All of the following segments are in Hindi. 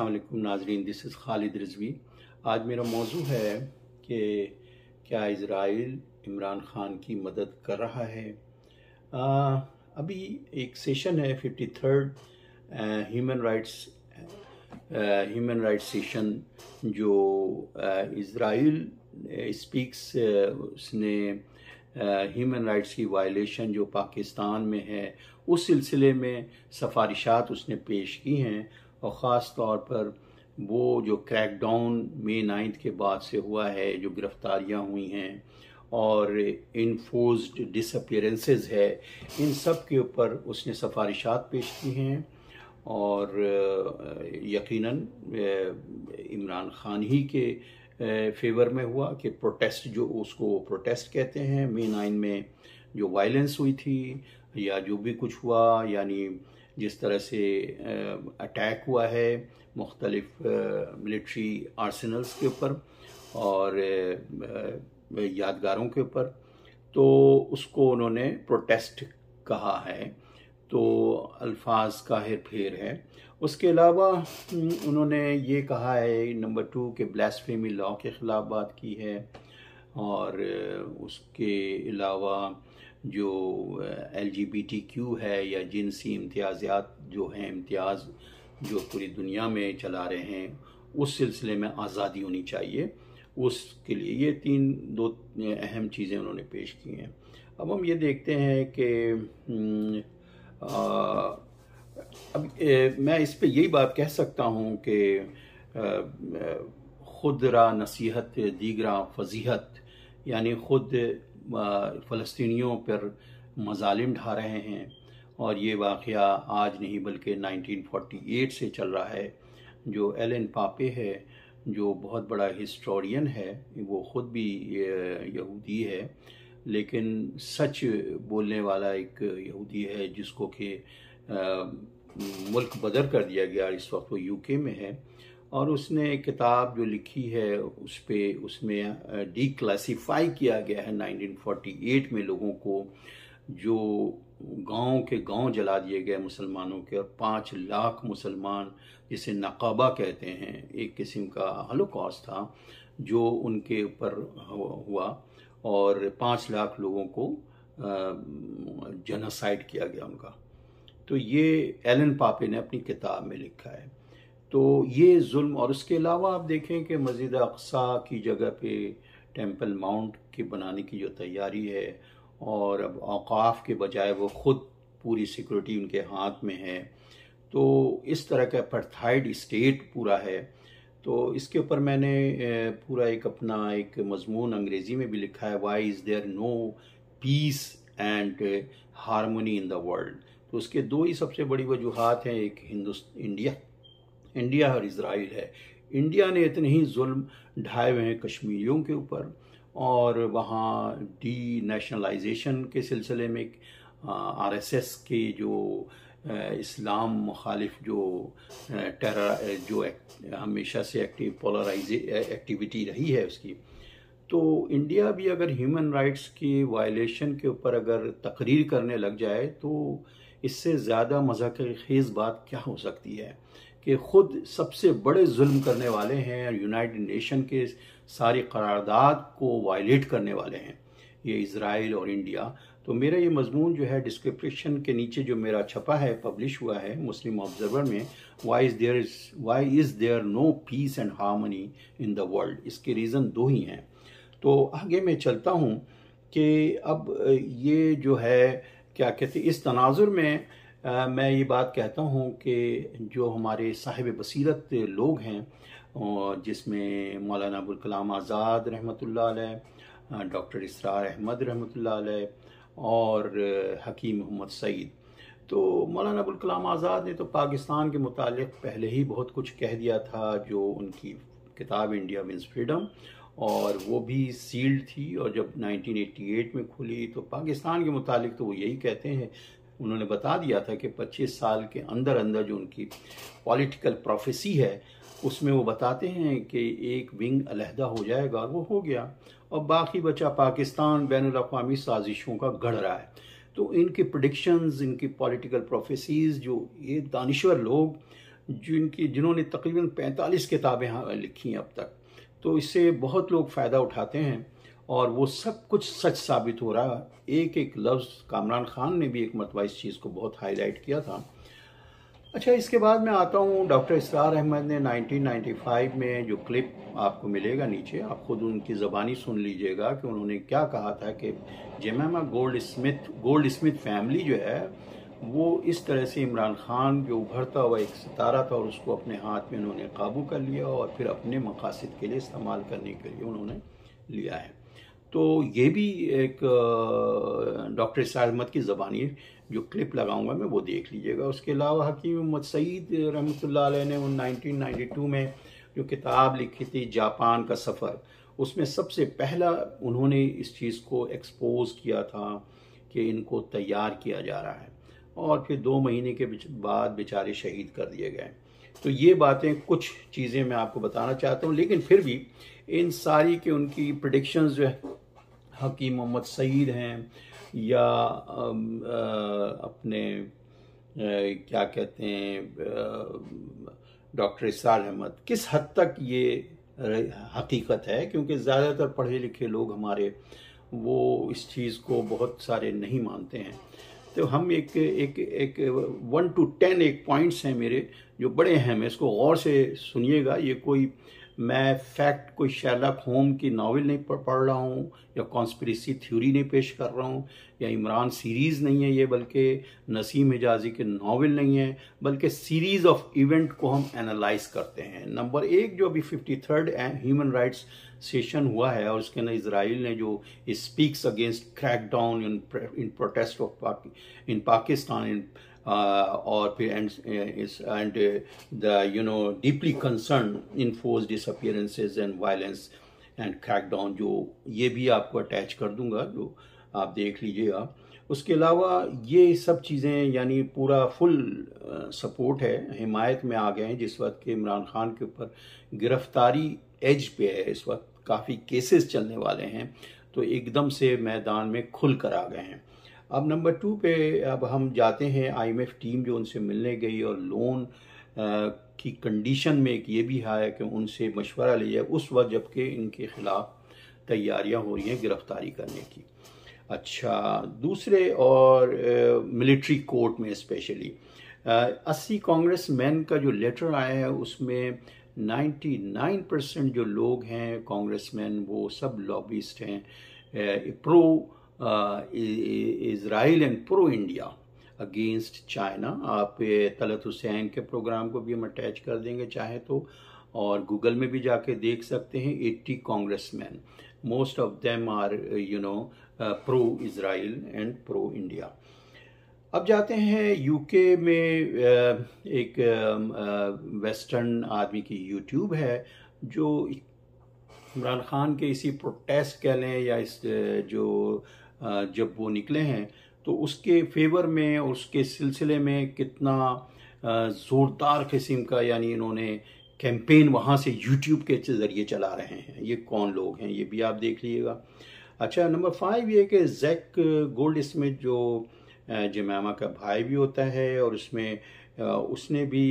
अल्लाम नाजरीन दिस इज़ खालिद रजवी आज मेरा मौजू है कि क्या इसराइल इमरान ख़ान की मदद कर रहा है आ, अभी एक सेशन है fifty third human rights human rights session जो इसराइल स्पीक्स उसने ह्यूमन राइट्स की वायलेशन जो पाकिस्तान में है उस सिलसिले में सफारिशात उसने पेश की हैं और ख़ास तौर पर वो जो क्रैकडाउन मे नाइन्थ के बाद से हुआ है जो गिरफ्तारियां हुई हैं और इन्फोर्स डिसअपियरेंसेज है इन सब के ऊपर उसने सफारिशात पेश की हैं और यकीनन इमरान खान ही के फेवर में हुआ कि प्रोटेस्ट जो उसको प्रोटेस्ट कहते हैं मे नाइन में जो वायलेंस हुई थी या जो भी कुछ हुआ यानी जिस तरह से अटैक हुआ है मुख्तलिफ मिलिट्री आर्सनल्स के ऊपर और यादगारों के ऊपर तो उसको उन्होंने प्रोटेस्ट कहा है तो अल्फाज का हिर फेर है उसके अलावा उन्होंने ये कहा है नंबर टू के ब्लास्फेमी लॉ के ख़िलाफ़ बात की है और उसके अलावा जो L G B T Q है या जिनसी इम्तियाज़ात जो हैं इम्तियाज़ जो पूरी दुनिया में चला रहे हैं उस सिलसिले में आज़ादी होनी चाहिए उसके लिए ये तीन दो अहम चीज़ें उन्होंने पेश की हैं अब हम ये देखते हैं कि अब ए, मैं इस पर यही बात कह सकता हूँ कि खुद रा नसीहत दीगरा फजीहत यानी खुद फ़लस्तियों पर मजालिम ढा रहे हैं और ये वाक़ आज नहीं बल्कि 1948 से चल रहा है जो एल एन पापे है जो बहुत बड़ा हिस्टोरियन है वो ख़ुद भी यहूदी है लेकिन सच बोलने वाला एक यहूदी है जिसको कि मुल्क बदर कर दिया गया इस वक्त वो यूके में है और उसने किताब जो लिखी है उस पर उसमें डी क्लासीफाई किया गया है 1948 में लोगों को जो गांव के गांव जला दिए गए मुसलमानों के और पाँच लाख मुसलमान जिसे नकाबा कहते हैं एक किस्म का हलोकॉस था जो उनके ऊपर हुआ और पाँच लाख लोगों को जनासाइड किया गया उनका तो ये एलन पापे ने अपनी किताब में लिखा है तो ये जुल्म और इसके अलावा आप देखें कि मस्जिद अक्सा की जगह पे टेंपल माउंट के बनाने की जो तैयारी है और अब अवकाफ़ के बजाय वो ख़ुद पूरी सिक्योरिटी उनके हाथ में है तो इस तरह का परथाइड स्टेट पूरा है तो इसके ऊपर मैंने पूरा एक अपना एक मजमून अंग्रेज़ी में भी लिखा है why is there no peace and harmony in the world तो उसके दो ही सबसे बड़ी वजूहत हैं एक हिंदुस्त इंडिया इंडिया और इसराइल है इंडिया ने इतने ही जुल्म ढाए हुए हैं कश्मीरियों के ऊपर और वहाँ डी नेशनलाइजेशन के सिलसिले में आरएसएस के जो इस्लाम मुखालिफ जो टेरर जो हमेशा से एक्टिव पोलराइजे एक्टिविटी रही है उसकी तो इंडिया भी अगर ह्यूमन राइट्स के वायलेशन के ऊपर अगर तकरीर करने लग जाए तो इससे ज़्यादा मजाक खेज बात क्या हो सकती है कि खुद सबसे बड़े जुल्म करने वाले हैं और यूनाइटेड नेशन के सारी करारदाद को वायलेट करने वाले हैं ये इसराइल और इंडिया तो मेरा ये मजमून जो है डिस्क्रिप्शन के नीचे जो मेरा छपा है पब्लिश हुआ है मुस्लिम ऑब्जर्वर में why is there is why is there no peace and harmony in the world इसके रीज़न दो ही हैं तो आगे मैं चलता हूँ कि अब ये जो है क्या कहते इस तनाजुर में मैं ये बात कहता हूँ कि जो हमारे साहिब बसीरत लोग हैं और जिसमें मौलाना अबुलकलाम आज़ाद रहमत अलैह डॉक्टर इसरार अहमद रहमत अलैह और हकीम मोहम्मद सईद तो मौलाना अबुलकलाम आज़ाद ने तो पाकिस्तान के मुतल पहले ही बहुत कुछ कह दिया था जो उनकी किताब इंडिया मीन्स फ्रीडम और वो भी सील्ड थी और जब 1988 में खुली तो पाकिस्तान के मुतालिक तो वो यही कहते हैं उन्होंने बता दिया था कि 25 साल के अंदर अंदर जो उनकी पॉलिटिकल प्रोफेसी है उसमें वो बताते हैं कि एक विंग अलहदा हो जाएगा और वो हो गया और बाकी बचा पाकिस्तान बैन अवी साजिशों का गढ़ रहा है तो इनके प्रडिक्शंस इनकी पॉलिटिकल प्रोफेसीज जो ये दानश्वर लोग जिनकी जिन्होंने तकरीबन 45 किताबें लिखी हैं अब तक तो इससे बहुत लोग फ़ायदा उठाते हैं और वो सब कुछ सच साबित हो रहा है एक एक लफ्ज़ कामरान खान ने भी एक मतबा इस चीज़ को बहुत हाईलाइट किया था अच्छा इसके बाद मैं आता हूँ डॉक्टर इसरार अहमद ने 1995 में जो क्लिप आपको मिलेगा नीचे आप खुद उनकी ज़बानी सुन लीजिएगा कि उन्होंने क्या कहा था कि Jemima Goldsmith Goldsmith family जो है वो इस तरह से इमरान खान जो उभरता हुआ एक सितारा था और उसको अपने हाथ में उन्होंने काबू कर लिया और फिर अपने मकासद के लिए इस्तेमाल करने के लिए उन्होंने लिया है तो ये भी एक डॉक्टर अहमद की ज़बानी जो क्लिप लगाऊंगा मैं वो देख लीजिएगा उसके अलावा हकीम सईद रहमत ने उन 1992 में जो किताब लिखी थी जापान का सफ़र उसमें सबसे पहला उन्होंने इस चीज़ को एक्सपोज किया था कि इनको तैयार किया जा रहा है और फिर दो महीने के बाद बेचारे शहीद कर दिए गए तो ये बातें कुछ चीज़ें मैं आपको बताना चाहता हूँ लेकिन फिर भी इन सारी के उनकी प्रडिक्शन जो है हकीम मोहम्मद सईद हैं या अपने क्या कहते हैं डॉक्टर इसार अहमद किस हद तक ये हकीकत है क्योंकि ज़्यादातर पढ़े लिखे लोग हमारे वो इस चीज़ को बहुत सारे नहीं मानते हैं तो हम एक एक एक वन टू टेन एक पॉइंट्स हैं मेरे जो बड़े अहम हैं इसको गौर से सुनिएगा ये कोई मैं फैक्ट कोई शैलक होम की नावल नहीं पढ़ रहा हूँ या कॉन्स्परेसी थ्योरी नहीं पेश कर रहा हूँ या इमरान सीरीज़ नहीं है ये बल्कि नसीम एजाजी के नावल नहीं है बल्कि सीरीज़ ऑफ इवेंट को हम एनालाइज करते हैं नंबर एक जो अभी fifty third human rights session हुआ है और उसके अंदर इसराइल ने जो speaks against crackdown in protest of in Pakistan in और uh, फिर and uh, is and uh, the you know deeply concerned in forced disappearances and violence and crackdown जो ये भी आपको अटैच कर दूंगा जो आप देख लीजिएगा उसके अलावा ये सब चीज़ें यानी पूरा फुल सपोर्ट है हिमायत में आ गए हैं जिस वक्त के इमरान खान के ऊपर गिरफ्तारी एज पे है इस वक्त काफ़ी केसेस चलने वाले हैं तो एकदम से मैदान में खुल कर आ गए हैं अब नंबर टू पे अब हम जाते हैं आईएमएफ टीम जो उनसे मिलने गई और लोन की कंडीशन में एक ये भी है कि उनसे मशवरा लिया उस वक्त जबकि इनके ख़िलाफ़ तैयारियां हो रही हैं गिरफ्तारी करने की अच्छा दूसरे और मिलिट्री कोर्ट में स्पेशली अस्सी कांग्रेस मैन का जो लेटर आया है उसमें 99 परसेंट जो लोग हैं कांग्रेस मैन वो सब लॉबिस्ट हैं pro Israel and pro India against China आप तलत हुसैन के प्रोग्राम को भी हम अटैच कर देंगे चाहे तो और गूगल में भी जाके देख सकते हैं 80 congressman most of them are you know pro Israel and pro India अब जाते हैं यूके में uh, एक वेस्टर्न um, uh, आदमी की यूट्यूब है जो इमरान खान के इसी प्रोटेस्ट कह लें या इस uh, जो जब वो निकले हैं तो उसके फेवर में और उसके सिलसिले में कितना ज़ोरदार किस्म का यानी इन्होंने कैंपेन वहाँ से यूट्यूब के ज़रिए चला रहे हैं ये कौन लोग हैं ये भी आप देख लीजिएगा अच्छा नंबर फाइव ये कि जैक गोल्ड इसमें जो जमामा का भाई भी होता है और उसमें उसने भी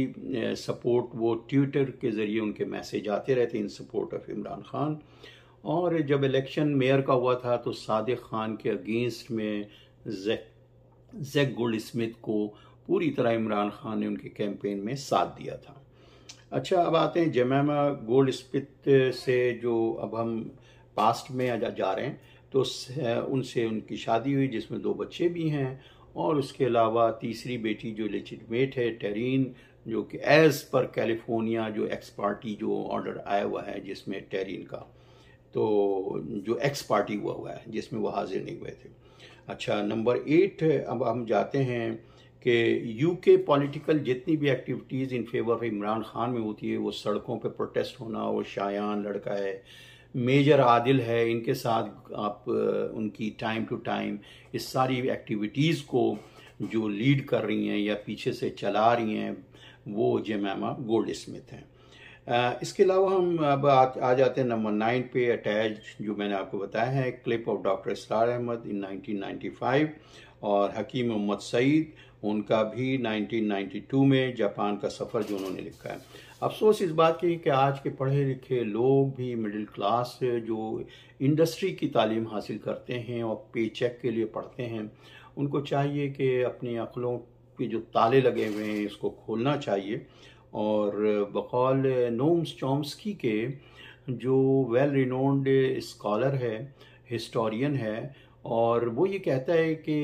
सपोर्ट वो ट्विटर के ज़रिए उनके मैसेज आते रहते हैं in support of Imran Khan और जब इलेक्शन मेयर का हुआ था तो सादिक खान के अगेंस्ट में जैक जैक गोल्ड स्मिथ को पूरी तरह इमरान खान ने उनके कैंपेन में साथ दिया था अच्छा अब आते हैं जमैमा गोल्ड स्मिथ से जो अब हम पास्ट में जा, जा रहे हैं तो उनसे उनकी शादी हुई जिसमें दो बच्चे भी हैं और उसके अलावा तीसरी बेटी जो लेचिटमेट है टेरिन जो कि एज़ पर कैलिफोर्निया जो एक्सपार्टी जो ऑर्डर आया हुआ है जिसमें टेरिन का तो जो एक्स पार्टी हुआ हुआ है जिसमें वो हाजिर नहीं हुए थे अच्छा नंबर एट अब हम जाते हैं कि यूके पॉलिटिकल जितनी भी activities in favour of Imran Khan में होती है वो सड़कों पे प्रोटेस्ट होना वो शायान लड़का है मेजर आदिल है इनके साथ आप उनकी टाइम टू टाइम इस सारी एक्टिविटीज़ को जो लीड कर रही हैं या पीछे से चला रही हैं वो जमैमा गोल्ड स्मिथ हैं इसके अलावा हम अब आ, आ जाते हैं नंबर नाइन पे अटैच जो मैंने आपको बताया है clip of doctor Israr Ahmad in 1995 और हकीम मोहम्मद सईद उनका भी 1992 में जापान का सफ़र जो उन्होंने लिखा है अफसोस इस बात की कि आज के पढ़े लिखे लोग भी मिडिल क्लास जो इंडस्ट्री की तालीम हासिल करते हैं और पे चेक के लिए पढ़ते हैं उनको चाहिए कि अपनी अकलों के जो ताले लगे हुए हैं इसको खोलना चाहिए और बकौल नोम्स चॉम्स्की के जो वेल रिनोन्ड स्कॉलर है हिस्टोरियन है और वो ये कहता है कि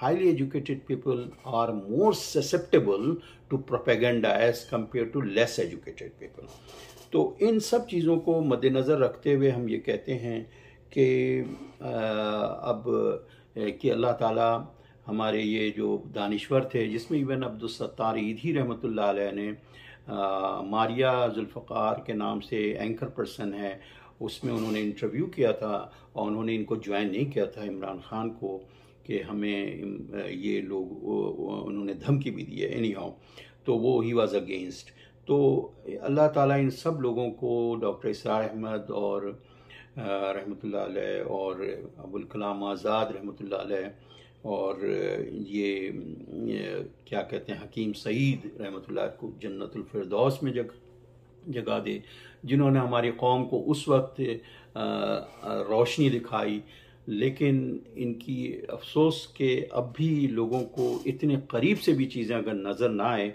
highly educated people are more susceptible to propaganda as compared to less educated people तो इन सब चीज़ों को मद्देनज़र रखते हुए हम ये कहते हैं कि अब कि अल्लाह ताला हमारे ये जो दानश्वर थे जिसमें इवन अब्दुलस्तार ईदी रहमत ने आ, मारिया जुल्फ़ार के नाम से एंकर पर्सन है उसमें उन्होंने इंटरव्यू किया था और उन्होंने इनको ज्वाइन नहीं किया था इमरान खान को कि हमें ये लोग उन्होंने धमकी भी दी है एनी हाउ तो वो ही वॉज़ अगेंस्ट तो अल्लाह ताला इन सब लोगों को डॉक्टर इसरार अहमद और रहमत और अबुल कलाम आज़ाद रहमत और ये क्या कहते हैं हकीम सईद रहमत को जन्नतफरदौस में जग जगह दे जिन्होंने हमारी कौम को उस वक्त रोशनी दिखाई लेकिन इनकी अफसोस के अब भी लोगों को इतने करीब से भी चीज़ें अगर नज़र ना आए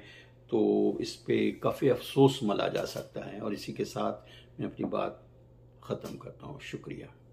तो इस पर काफ़ी अफसोस मला जा सकता है और इसी के साथ मैं अपनी बात ख़त्म करता हूँ शुक्रिया